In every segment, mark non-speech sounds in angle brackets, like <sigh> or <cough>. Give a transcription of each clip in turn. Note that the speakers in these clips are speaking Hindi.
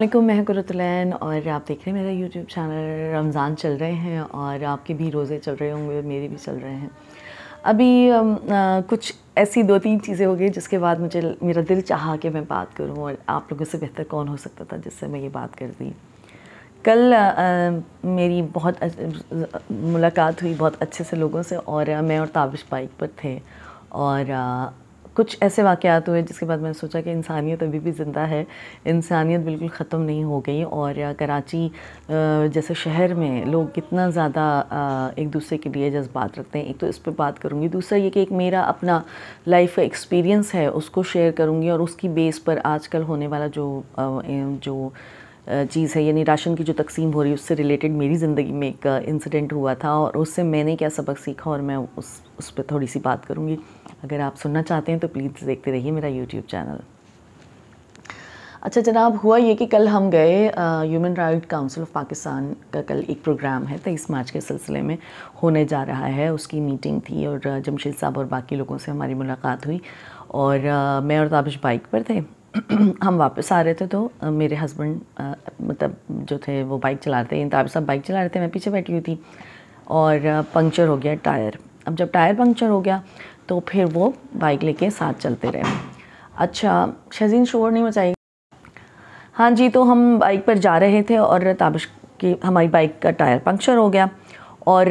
वालेकुम मैं कुरतलैन और आप देख रहे हैं मेरा यूट्यूब चैनल रमज़ान चल रहे हैं और आपके भी रोज़े चल रहे होंगे मेरे भी चल रहे हैं अभी आ, कुछ ऐसी दो तीन चीज़ें हो गई जिसके बाद मुझे मेरा दिल चाहा कि मैं बात करूं और आप लोगों से बेहतर कौन हो सकता था जिससे मैं ये बात कर दी कल आ, मेरी बहुत मुलाकात हुई बहुत अच्छे से लोगों से और मैं और ताबिश बाइक पर थे और कुछ ऐसे वाक़ात हुए जिसके बाद मैंने सोचा कि इंसानियत अभी भी ज़िंदा है इंसानियत बिल्कुल ख़त्म नहीं हो गई और कराची जैसे शहर में लोग कितना ज़्यादा एक दूसरे के लिए जज्बात रखते हैं एक तो इस पर बात करूँगी दूसरा ये कि एक मेरा अपना लाइफ का एक्सपीरियंस है उसको शेयर करूँगी और उसकी बेस पर आजकल होने वाला जो जो चीज़ है यानी राशन की जो तकसीम हो रही है उससे रिलेटेड मेरी ज़िंदगी में एक इंसिडेंट हुआ था और उससे मैंने क्या सबक सीखा और मैं उस उस पर थोड़ी सी बात करूँगी अगर आप सुनना चाहते हैं तो प्लीज़ देखते रहिए मेरा यूट्यूब चैनल अच्छा जनाब हुआ ये कि कल हम गए human right council of Pakistan का कल एक प्रोग्राम है तेईस मार्च के सिलसिले में होने जा रहा है उसकी मीटिंग थी और जमशेद साहब और बाकी लोगों से हमारी मुलाकात हुई और आ, मैं और ताबिश बाइक पर थे <clears throat> हम वापस आ रहे थे तो मेरे हस्बैंड मतलब जो थे वो बाइक चला रहे थे इंताब साहब बाइक चला रहे थे मैं पीछे बैठी हुई थी और पंक्चर हो गया टायर अब जब टायर पंक्चर हो गया तो फिर वो बाइक लेके साथ चलते रहे अच्छा शजीन शोर नहीं मचाई हाँ जी तो हम बाइक पर जा रहे थे और ताबिश की हमारी बाइक का टायर पंक्चर हो गया और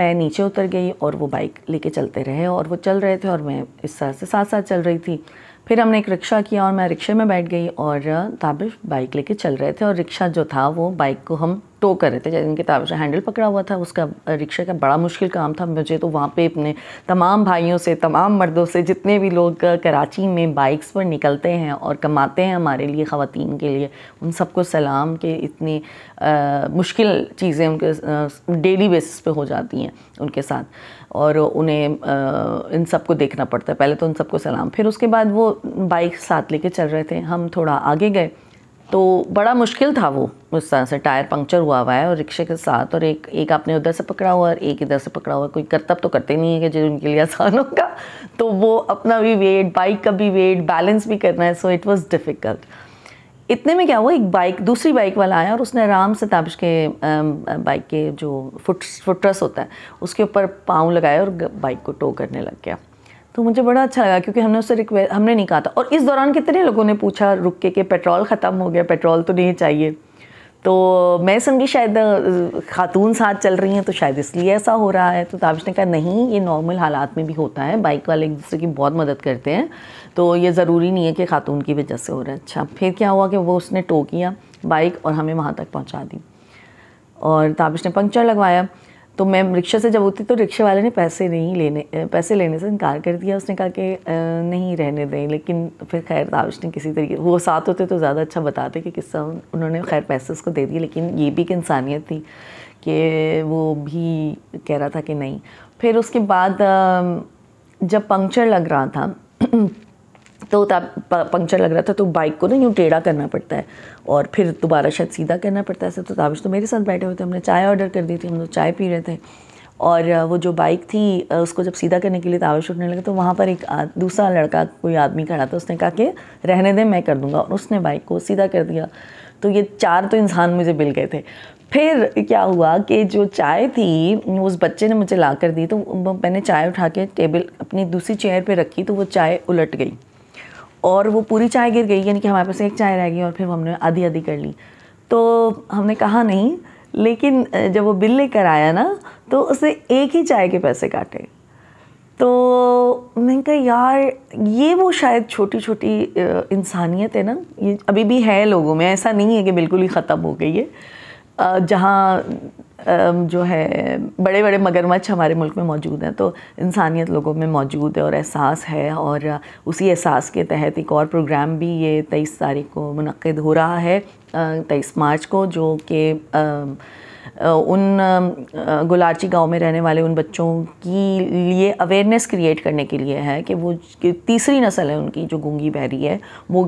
मैं नीचे उतर गई और वो बाइक लेके चलते रहे और वो चल रहे थे और मैं इस तरह से साथ साथ चल रही थी फिर हमने एक रिक्शा किया और मैं रिक्शे में बैठ गई और ताबिश बाइक लेके चल रहे थे और रिक्शा जो था वो बाइक को हम टो कर रहे थे जैसे इनके ताबिश हैंडल पकड़ा हुआ था उसका रिक्शे का बड़ा मुश्किल काम था मुझे तो वहाँ पे अपने तमाम भाइयों से तमाम मर्दों से जितने भी लोग कराची में बाइक्स पर निकलते हैं और कमाते हैं हमारे लिए ख़वान के लिए उन सबको सलाम के इतनी आ, मुश्किल चीज़ें उनके डेली बेसिस पर हो जाती हैं उनके साथ और उन्हें इन सबको देखना पड़ता है पहले तो उन सबको सलाम फिर उसके बाद वो बाइक साथ लेके चल रहे थे हम थोड़ा आगे गए तो बड़ा मुश्किल था वो उस तरह से टायर पंक्चर हुआ हुआ है और रिक्शे के साथ और एक एक आपने उधर से पकड़ा हुआ और एक इधर से पकड़ा हुआ कोई करतब तो करते नहीं है कि जो उनके लिए आसान होगा तो वो अपना भी वेट बाइक का भी वेट बैलेंस भी करना है सो इट वॉज़ डिफ़िकल्ट इतने में क्या हुआ एक बाइक दूसरी बाइक वाला आया और उसने आराम से ताबिश के बाइक के जो फुट फुटरस होता है उसके ऊपर पाँव लगाया और बाइक को टो करने लग गया तो मुझे बड़ा अच्छा लगा क्योंकि हमने उससे रिक्वेस्ट हमने नहीं कहा था और इस दौरान कितने लोगों ने पूछा रुक के कि पेट्रोल ख़त्म हो गया पेट्रोल तो नहीं चाहिए तो मैं समझी शायद खातून साथ चल रही हैं तो शायद इसलिए ऐसा हो रहा है तो ताबिश ने कहा नहीं ये नॉर्मल हालात में भी होता है बाइक वाले एक दूसरे की बहुत मदद करते हैं तो ये ज़रूरी नहीं है कि खातून की वजह से हो रहा है अच्छा फिर क्या हुआ कि वो उसने टो किया बाइक और हमें वहाँ तक पहुँचा दी और ताबिश ने पंक्चर लगवाया तो मैं रिक्शा से जब उतरी तो रिक्शे वाले ने पैसे नहीं लेने पैसे लेने से इनकार कर दिया उसने कहा कि नहीं रहने दें लेकिन फिर खैर था ने किसी तरीके वो साथ होते तो ज़्यादा अच्छा बताते कि किस्सा उन्होंने खैर पैसे उसको दे दिए लेकिन ये भी एक इंसानियत थी कि वो भी कह रहा था कि नहीं फिर उसके बाद जब पंक्चर लग रहा था तो पंक्चर लग रहा था तो बाइक को ना यूँ टेढ़ा करना पड़ता है और फिर दोबारा शायद सीधा करना पड़ता है ऐसे तो ताबिश तो मेरे साथ बैठे हुए थे हमने चाय ऑर्डर कर दी थी हम लोग चाय पी रहे थे और वो जो बाइक थी उसको जब सीधा करने के लिए ताबिश उठने लगा तो वहाँ पर एक दूसरा लड़का कोई आदमी खड़ा था उसने कहा कि रहने दें मैं कर दूँगा और उसने बाइक को सीधा कर दिया तो ये चार तो इंसान मुझे मिल गए थे फिर क्या हुआ कि जो चाय थी उस बच्चे ने मुझे ला कर दी तो मैंने चाय उठा के टेबल अपनी दूसरी चेयर पे रखी तो वो चाय उलट गई और वो पूरी चाय गिर गई यानी कि हमारे पास एक चाय रह गई और फिर हमने आधी आधी कर ली तो हमने कहा नहीं लेकिन जब वो बिल लेकर आया ना तो उसने एक ही चाय के पैसे काटे तो मैंने कहा यार ये वो शायद छोटी छोटी इंसानियत है ना ये अभी भी है लोगों में ऐसा नहीं है कि बिल्कुल ही ख़त्म हो गई है जहाँ जो है बड़े बड़े मगरमच्छ हमारे मुल्क में मौजूद हैं तो इंसानियत लोगों में मौजूद है और एहसास है और उसी एहसास के तहत एक और प्रोग्राम भी ये तेईस तारीख को मनद हो रहा है तेईस मार्च को जो कि उन गुलारची गांव में रहने वाले उन बच्चों की लिए अवेयरनेस क्रिएट करने के लिए है कि वो तीसरी नस्ल है उनकी जो गूंगी बहरी है वो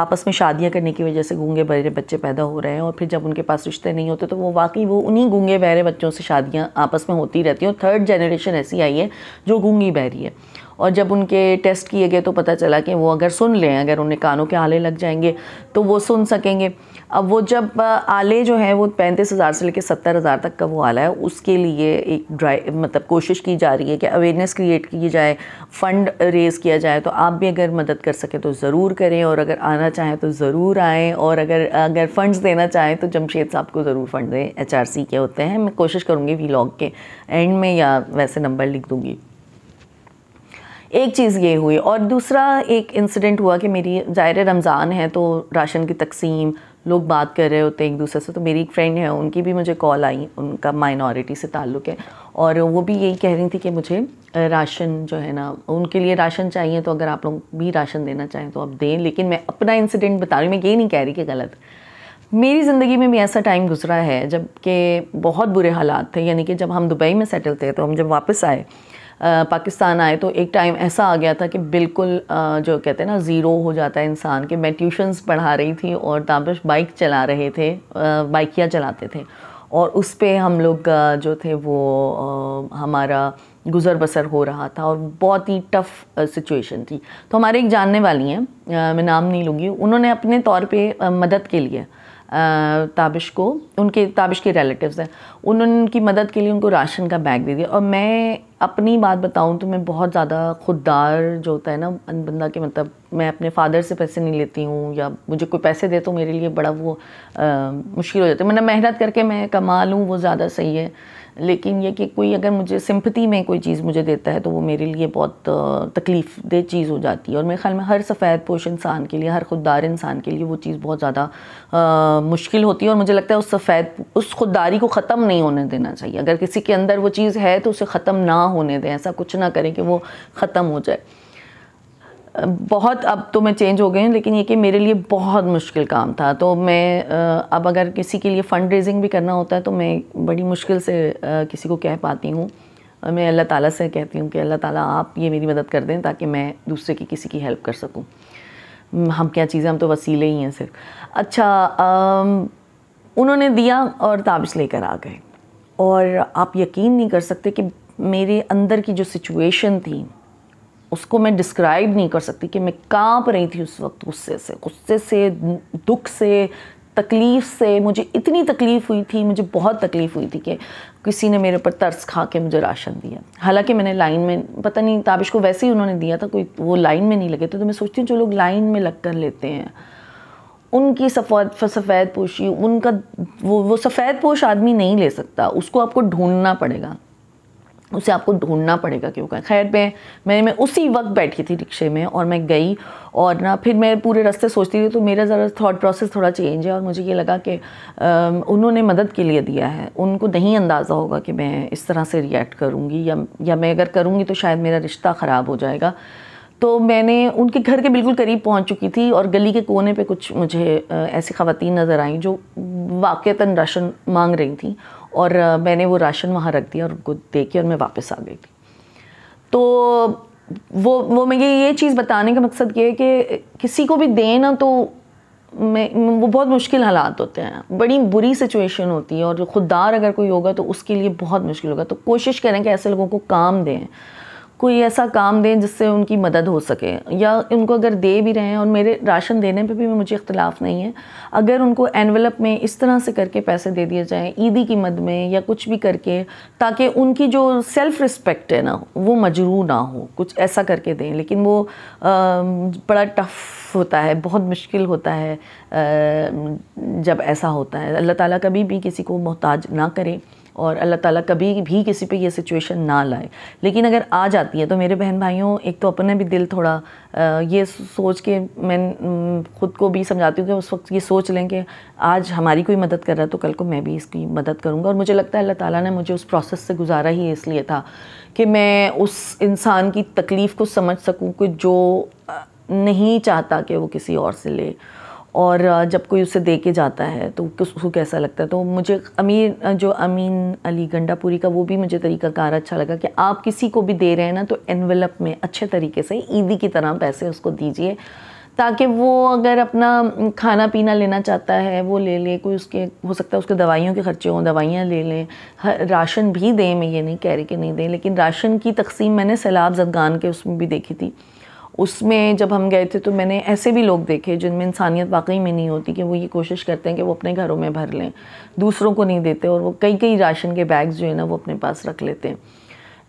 आपस में शादियां करने की वजह से गूंगे बहरे बच्चे पैदा हो रहे हैं और फिर जब उनके पास रिश्ते नहीं होते तो वो वाकई वो उन्हीं गूंगे बहरे बच्चों से शादियाँ आपस में होती रहती हैं और थर्ड जनरेशन ऐसी आई है जो गूंगी बहरी है और जब उनके टेस्ट किए गए तो पता चला कि वो अगर सुन लें अगर उन्हें कानों के आले लग जाएंगे तो वो सुन सकेंगे अब वो जब आले जो हैं वो पैंतीस हज़ार से लेकर सत्तर हज़ार तक का वो आला है उसके लिए एक ड्राई मतलब कोशिश की जा रही है कि अवेयरनेस क्रिएट की जाए फ़ंड रेज़ किया जाए तो आप भी अगर मदद कर सकें तो ज़रूर करें और अगर आना चाहें तो ज़रूर आएँ और अगर अगर फ़ंड्स देना चाहें तो जमशेद साहब को ज़रूर फ़ंड दें एच के होते हैं मैं कोशिश करूँगी वी के एंड में या वैसे नंबर लिख दूँगी एक चीज़ ये हुई और दूसरा एक इंसिडेंट हुआ कि मेरी ज़ाहिर रमज़ान है तो राशन की तकसीम लोग बात कर रहे होते हैं एक दूसरे से तो मेरी एक फ्रेंड है उनकी भी मुझे कॉल आई उनका माइनॉरिटी से ताल्लुक़ है और वो भी यही कह रही थी कि मुझे राशन जो है ना उनके लिए राशन चाहिए तो अगर आप लोग भी राशन देना चाहें तो आप दें लेकिन मैं अपना इंसिडेंट बता रही हूँ मैं ये नहीं कह रही कि गलत मेरी ज़िंदगी में भी ऐसा टाइम गुजरा है जब बहुत बुरे हालात थे यानी कि जब हम दुबई में सेटल थे तो हम जब वापस आए पाकिस्तान आए तो एक टाइम ऐसा आ गया था कि बिल्कुल जो कहते हैं ना ज़ीरो हो जाता है इंसान के मैं ट्यूशन्स पढ़ा रही थी और ताबिश बाइक चला रहे थे बाइकियाँ चलाते थे और उस पर हम लोग जो थे वो हमारा गुज़र बसर हो रहा था और बहुत ही टफ़ सिचुएशन थी तो हमारे एक जानने वाली हैं मैं नाम नहीं लूँगी उन्होंने अपने तौर पे मदद के लिए ताबिश को उनके ताबिश के रिलेटिव्स हैं उन्होंने उनकी मदद के लिए उनको राशन का बैग दे दिया और मैं अपनी बात बताऊँ तो मैं बहुत ज़्यादा खुददार जो होता है ना बंदा के मतलब मैं अपने फादर से पैसे नहीं लेती हूँ या मुझे कोई पैसे दे तो मेरे लिए बड़ा वो मुश्किल हो जाता है मैंने मेहनत करके मैं कमा लूँ वो ज़्यादा सही है लेकिन ये कि कोई अगर मुझे सिंपती में कोई चीज़ मुझे देता है तो वो मेरे लिए बहुत तकलीफ दे चीज़ हो जाती है और मेरे ख्याल में हर सफ़ेद पोश इंसान के लिए हर खुददार इंसान के लिए वो चीज़ बहुत ज़्यादा मुश्किल होती है और मुझे लगता है उस सफ़ेद उस खुददारी को ख़त्म नहीं होने देना चाहिए अगर किसी के अंदर वो चीज़ है तो उसे ख़त्म ना होने दें ऐसा कुछ ना करें कि वो ख़त्म हो जाए बहुत अब तो मैं चेंज हो गई हूँ लेकिन ये कि मेरे लिए बहुत मुश्किल काम था तो मैं अब अगर किसी के लिए फ़ंड रेजिंग भी करना होता है तो मैं बड़ी मुश्किल से किसी को कह पाती हूँ मैं अल्लाह ताला से कहती हूँ कि अल्लाह ताला आप ये मेरी मदद कर दें ताकि मैं दूसरे की किसी की हेल्प कर सकूँ हम क्या चीज़ें हम तो वसीले ही हैं सिर्फ अच्छा आम, उन्होंने दिया और ताबिश लेकर आ गए और आप यकीन नहीं कर सकते कि मेरे अंदर की जो सिचुएशन थी उसको मैं डिस्क्राइब नहीं कर सकती कि मैं कांप रही थी उस वक्त गुस्से से गुस्से से दुख से तकलीफ़ से मुझे इतनी तकलीफ़ हुई थी मुझे बहुत तकलीफ़ हुई थी कि किसी ने मेरे ऊपर तर्स खा के मुझे राशन दिया हालांकि मैंने लाइन में पता नहीं ताबिश को वैसे ही उन्होंने दिया था कोई वो लाइन में नहीं लगे थे तो मैं सोचती हूँ जो लोग लाइन में लग कर लेते हैं उनकी सफ़ेद सफ़ेद पोशी उनका वो वो सफ़ेद पोश आदमी नहीं ले सकता उसको आपको ढूंढना पड़ेगा उसे आपको ढूंढना पड़ेगा क्यों कहें खैर मैं मैं मैं उसी वक्त बैठी थी रिक्शे में और मैं गई और ना फिर मैं पूरे रास्ते सोचती थी तो मेरा ज़रा थॉट प्रोसेस थोड़ा चेंज है और मुझे ये लगा कि उन्होंने मदद के लिए दिया है उनको नहीं अंदाज़ा होगा कि मैं इस तरह से रिएक्ट करूँगी या या मैं अगर करूँगी तो शायद मेरा रिश्ता ख़राब हो जाएगा तो मैंने उनके घर के बिल्कुल करीब पहुंच चुकी थी और गली के कोने पे कुछ मुझे ऐसी खवतिन नज़र आई जो वाक़ता राशन मांग रही थी और मैंने वो राशन वहाँ रख दिया और उनको दे के और मैं वापस आ गई थी तो वो वो मैं ये ये चीज़ बताने का मकसद ये है कि किसी को भी दें ना तो मैं वो बहुत मुश्किल हालात होते हैं बड़ी बुरी सिचुएशन होती है और जो खुददार अगर कोई होगा तो उसके लिए बहुत मुश्किल होगा तो कोशिश करें कि ऐसे लोगों को काम दें कोई ऐसा काम दें जिससे उनकी मदद हो सके या उनको अगर दे भी रहे हैं और मेरे राशन देने पे भी मुझे इख्तलाफ नहीं है अगर उनको एनवलप में इस तरह से करके पैसे दे दिए जाएँ ईदी की मद में या कुछ भी करके ताकि उनकी जो सेल्फ़ रिस्पेक्ट है ना वो मजरू ना हो कुछ ऐसा करके दें लेकिन वो आ, बड़ा टफ़ होता है बहुत मुश्किल होता है आ, जब ऐसा होता है अल्लाह ताली कभी भी किसी को मोहताज ना करें और अल्लाह ताला कभी भी किसी पे ये सिचुएशन ना लाए लेकिन अगर आ जाती है तो मेरे बहन भाइयों एक तो अपने भी दिल थोड़ा ये सोच के मैं ख़ुद को भी समझाती हूँ कि उस वक्त ये सोच लें कि आज हमारी कोई मदद कर रहा है तो कल को मैं भी इसकी मदद करूँगा और मुझे लगता है अल्लाह ताला ने मुझे उस प्रोसेस से गुजारा ही इसलिए था कि मैं उस इंसान की तकलीफ़ को समझ सकूँ कि जो नहीं चाहता कि वो किसी और से ले और जब कोई उसे दे के जाता है तो उसको कैसा लगता है तो मुझे अमीर जो अमीन अली गंडापुरी का वो भी मुझे तरीकाकार अच्छा लगा कि आप किसी को भी दे रहे हैं ना तो एनवेलप में अच्छे तरीके से ईदी की तरह पैसे उसको दीजिए ताकि वो अगर अपना खाना पीना लेना चाहता है वो ले ले कोई उसके हो सकता है उसके दवाइयों के ख़र्चे हों दवाइयाँ ले लें राशन भी दें मैं ये नहीं कह रही कि नहीं दें लेकिन राशन की तकसीम मैंने सैलाब जदगान के उसमें भी देखी थी उसमें जब हम गए थे तो मैंने ऐसे भी लोग देखे जिनमें इंसानियत वाकई में नहीं होती कि वो ये कोशिश करते हैं कि वो अपने घरों में भर लें दूसरों को नहीं देते और वो कई कई राशन के बैग्स जो है ना वो अपने पास रख लेते हैं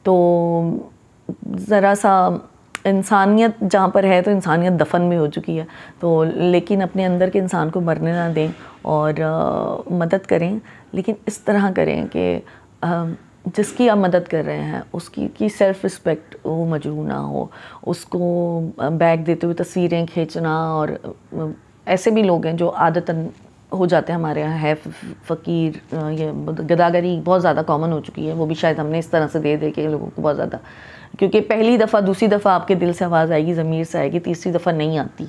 तो ज़रा सा इंसानियत जहाँ पर है तो इंसानियत दफन भी हो चुकी है तो लेकिन अपने अंदर के इंसान को मरने ना दें और आ, मदद करें लेकिन इस तरह करें कि जिसकी आप मदद कर रहे हैं उसकी की सेल्फ़ रिस्पेक्ट वो मजरू ना हो उसको बैग देते हुए तस्वीरें खींचना और ऐसे भी लोग हैं जो आदतन हो जाते हैं हमारे यहाँ है फ़कीर ये गदागरी बहुत ज़्यादा कॉमन हो चुकी है वो भी शायद हमने इस तरह से दे दे के लोगों को बहुत ज़्यादा क्योंकि पहली दफ़ा दूसरी दफ़ा आपके दिल से आवाज़ आएगी ज़मीर से आएगी तीसरी दफ़ा नहीं आती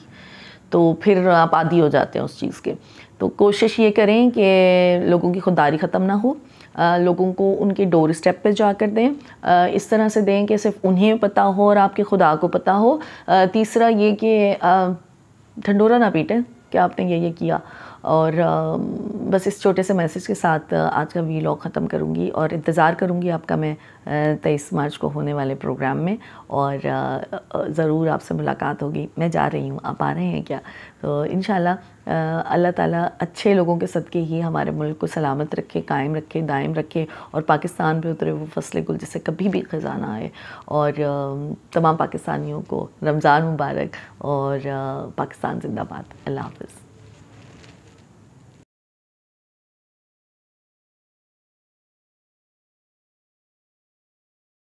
तो फिर आप आदि हो जाते हैं उस चीज़ के तो कोशिश ये करें कि लोगों की खुददारी ख़त्म ना हो लोगों को उनके डोर स्टेप पर जाकर दें इस तरह से दें कि सिर्फ उन्हें पता हो और आपके खुदा को पता हो तीसरा ये कि ठंडोरा ना पीटें क्या आपने ये ये किया और बस इस छोटे से मैसेज के साथ आज का वी ख़त्म करूँगी और इंतज़ार करूँगी आपका मैं तेईस मार्च को होने वाले प्रोग्राम में और ज़रूर आपसे मुलाकात होगी मैं जा रही हूँ आप आ रहे हैं क्या तो इन अल्लाह ताला अच्छे लोगों के सदके ही हमारे मुल्क को सलामत रखे कायम रखे दायम रखे और पाकिस्तान पे उतरे वो फसलें गुल जिसे कभी भी ख़जाना आए और तमाम पाकिस्तानियों को रमज़ान मुबारक और पाकिस्तान जिंदाबाद अल्लाह हाफ़